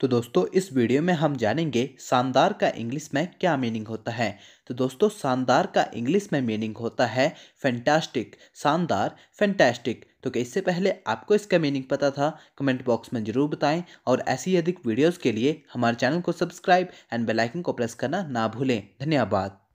तो दोस्तों इस वीडियो में हम जानेंगे शानदार का इंग्लिश में क्या मीनिंग होता है तो दोस्तों शानदार का इंग्लिश में मीनिंग होता है फैंटास्टिक शानदार फैंटास्टिक तो क्या इससे पहले आपको इसका मीनिंग पता था कमेंट बॉक्स में ज़रूर बताएं और ऐसी अधिक वीडियोज़ के लिए हमारे चैनल को सब्सक्राइब एंड बेलाइकन को प्रेस करना ना भूलें धन्यवाद